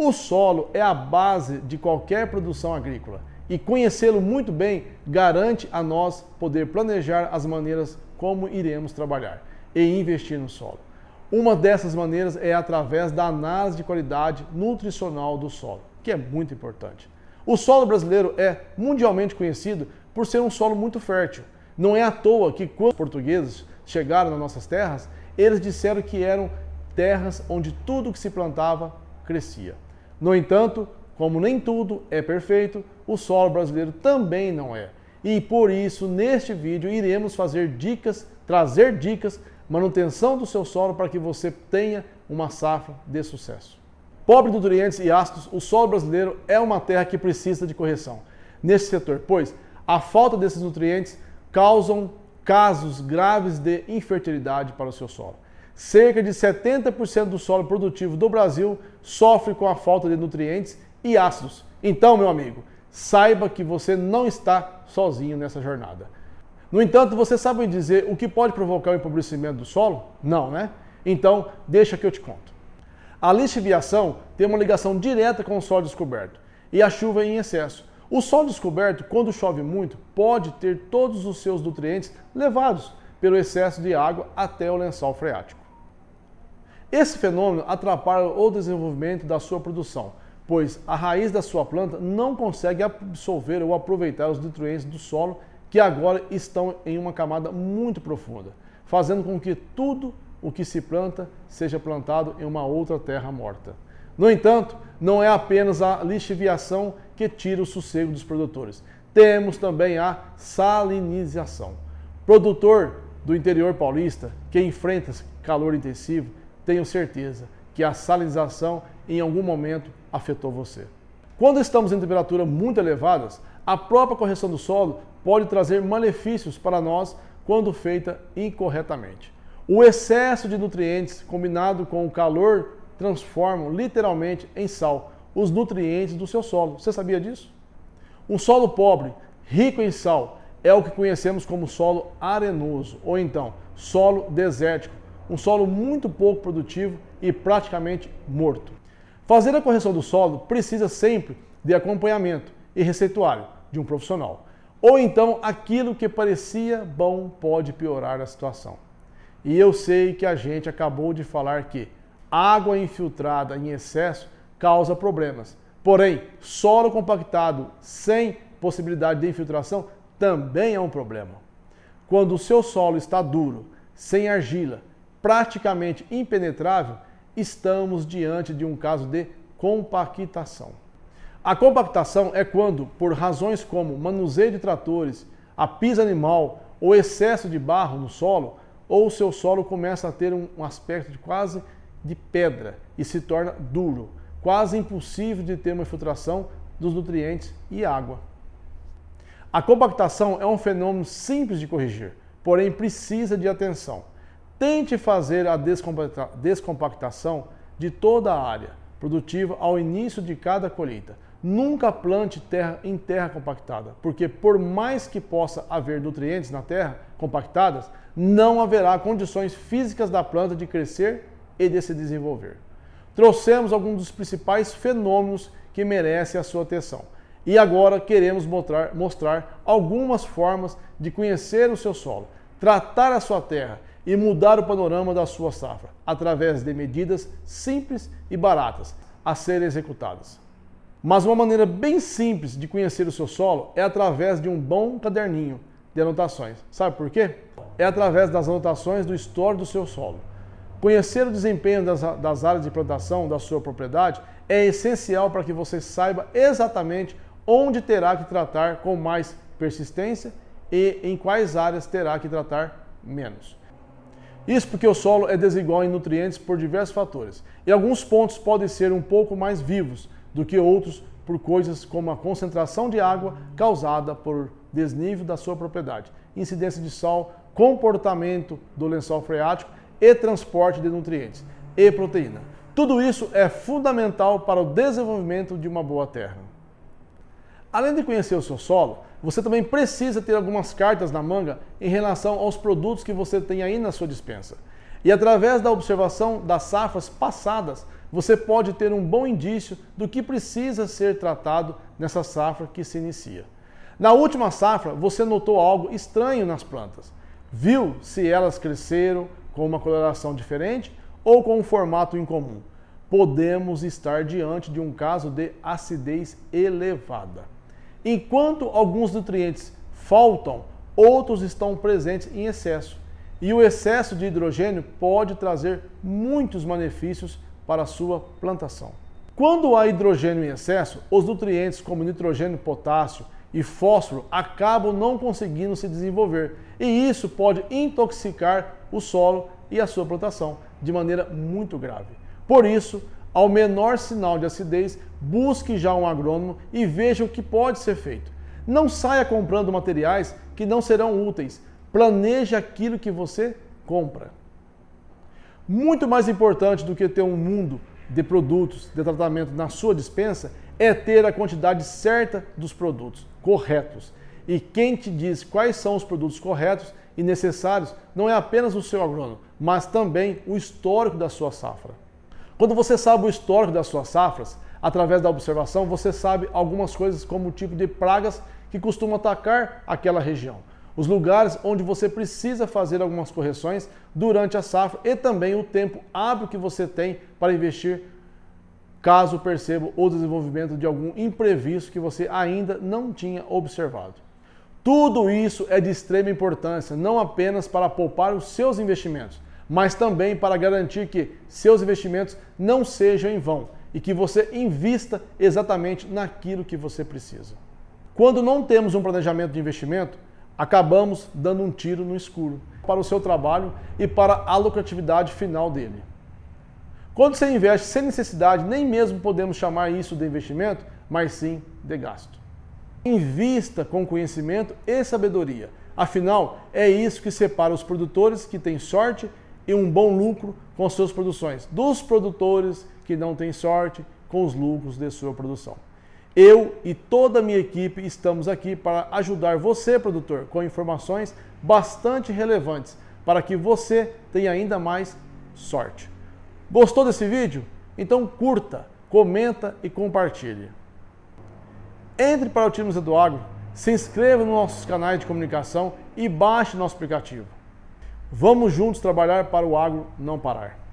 O solo é a base de qualquer produção agrícola e conhecê-lo muito bem garante a nós poder planejar as maneiras como iremos trabalhar e investir no solo. Uma dessas maneiras é através da análise de qualidade nutricional do solo, que é muito importante. O solo brasileiro é mundialmente conhecido por ser um solo muito fértil. Não é à toa que quando os portugueses chegaram nas nossas terras, eles disseram que eram terras onde tudo que se plantava crescia. No entanto, como nem tudo é perfeito, o solo brasileiro também não é. E por isso, neste vídeo, iremos fazer dicas, trazer dicas, manutenção do seu solo para que você tenha uma safra de sucesso. Pobre de nutrientes e ácidos, o solo brasileiro é uma terra que precisa de correção nesse setor, pois a falta desses nutrientes causam casos graves de infertilidade para o seu solo cerca de 70% do solo produtivo do Brasil sofre com a falta de nutrientes e ácidos. Então, meu amigo, saiba que você não está sozinho nessa jornada. No entanto, você sabe dizer o que pode provocar o empobrecimento do solo? Não, né? Então, deixa que eu te conto. A lixiviação tem uma ligação direta com o solo descoberto e a chuva em excesso. O solo descoberto, quando chove muito, pode ter todos os seus nutrientes levados pelo excesso de água até o lençol freático. Esse fenômeno atrapalha o desenvolvimento da sua produção, pois a raiz da sua planta não consegue absorver ou aproveitar os nutrientes do solo que agora estão em uma camada muito profunda, fazendo com que tudo o que se planta seja plantado em uma outra terra morta. No entanto, não é apenas a lixiviação que tira o sossego dos produtores. Temos também a salinização. Produtor do interior paulista que enfrenta calor intensivo tenho certeza que a salinização em algum momento afetou você. Quando estamos em temperaturas muito elevadas, a própria correção do solo pode trazer malefícios para nós quando feita incorretamente. O excesso de nutrientes combinado com o calor transformam literalmente em sal os nutrientes do seu solo. Você sabia disso? Um solo pobre, rico em sal, é o que conhecemos como solo arenoso ou então solo desértico, um solo muito pouco produtivo e praticamente morto. Fazer a correção do solo precisa sempre de acompanhamento e receituário de um profissional. Ou então aquilo que parecia bom pode piorar a situação. E eu sei que a gente acabou de falar que água infiltrada em excesso causa problemas. Porém, solo compactado sem possibilidade de infiltração também é um problema. Quando o seu solo está duro, sem argila praticamente impenetrável, estamos diante de um caso de compactação. A compactação é quando, por razões como manuseio de tratores, a pisa animal ou excesso de barro no solo, ou seu solo começa a ter um aspecto de quase de pedra e se torna duro, quase impossível de ter uma infiltração dos nutrientes e água. A compactação é um fenômeno simples de corrigir, porém precisa de atenção. Tente fazer a descompactação de toda a área produtiva ao início de cada colheita. Nunca plante terra em terra compactada, porque por mais que possa haver nutrientes na terra compactadas, não haverá condições físicas da planta de crescer e de se desenvolver. Trouxemos alguns dos principais fenômenos que merecem a sua atenção. E agora queremos mostrar, mostrar algumas formas de conhecer o seu solo, tratar a sua terra e mudar o panorama da sua safra, através de medidas simples e baratas a serem executadas. Mas uma maneira bem simples de conhecer o seu solo é através de um bom caderninho de anotações. Sabe por quê? É através das anotações do histórico do seu solo. Conhecer o desempenho das, das áreas de plantação da sua propriedade é essencial para que você saiba exatamente onde terá que tratar com mais persistência e em quais áreas terá que tratar menos. Isso porque o solo é desigual em nutrientes por diversos fatores, e alguns pontos podem ser um pouco mais vivos do que outros por coisas como a concentração de água causada por desnível da sua propriedade, incidência de sol, comportamento do lençol freático e transporte de nutrientes e proteína. Tudo isso é fundamental para o desenvolvimento de uma boa terra. Além de conhecer o seu solo, você também precisa ter algumas cartas na manga em relação aos produtos que você tem aí na sua dispensa. E através da observação das safras passadas, você pode ter um bom indício do que precisa ser tratado nessa safra que se inicia. Na última safra, você notou algo estranho nas plantas. Viu se elas cresceram com uma coloração diferente ou com um formato incomum. Podemos estar diante de um caso de acidez elevada. Enquanto alguns nutrientes faltam, outros estão presentes em excesso. E o excesso de hidrogênio pode trazer muitos benefícios para a sua plantação. Quando há hidrogênio em excesso, os nutrientes como nitrogênio, potássio e fósforo acabam não conseguindo se desenvolver, e isso pode intoxicar o solo e a sua plantação de maneira muito grave. Por isso, ao menor sinal de acidez, busque já um agrônomo e veja o que pode ser feito. Não saia comprando materiais que não serão úteis. Planeje aquilo que você compra. Muito mais importante do que ter um mundo de produtos de tratamento na sua dispensa é ter a quantidade certa dos produtos corretos. E quem te diz quais são os produtos corretos e necessários não é apenas o seu agrônomo, mas também o histórico da sua safra. Quando você sabe o histórico das suas safras, através da observação, você sabe algumas coisas como o tipo de pragas que costumam atacar aquela região, os lugares onde você precisa fazer algumas correções durante a safra e também o tempo hábil que você tem para investir caso perceba o desenvolvimento de algum imprevisto que você ainda não tinha observado. Tudo isso é de extrema importância, não apenas para poupar os seus investimentos, mas também para garantir que seus investimentos não sejam em vão e que você invista exatamente naquilo que você precisa. Quando não temos um planejamento de investimento, acabamos dando um tiro no escuro para o seu trabalho e para a lucratividade final dele. Quando você investe sem necessidade, nem mesmo podemos chamar isso de investimento, mas sim de gasto. Invista com conhecimento e sabedoria. Afinal, é isso que separa os produtores que têm sorte e um bom lucro com suas produções, dos produtores que não têm sorte com os lucros de sua produção. Eu e toda a minha equipe estamos aqui para ajudar você, produtor, com informações bastante relevantes para que você tenha ainda mais sorte. Gostou desse vídeo? Então curta, comenta e compartilhe. Entre para o Otimismo Eduardo se inscreva nos nossos canais de comunicação e baixe nosso aplicativo. Vamos juntos trabalhar para o agro não parar.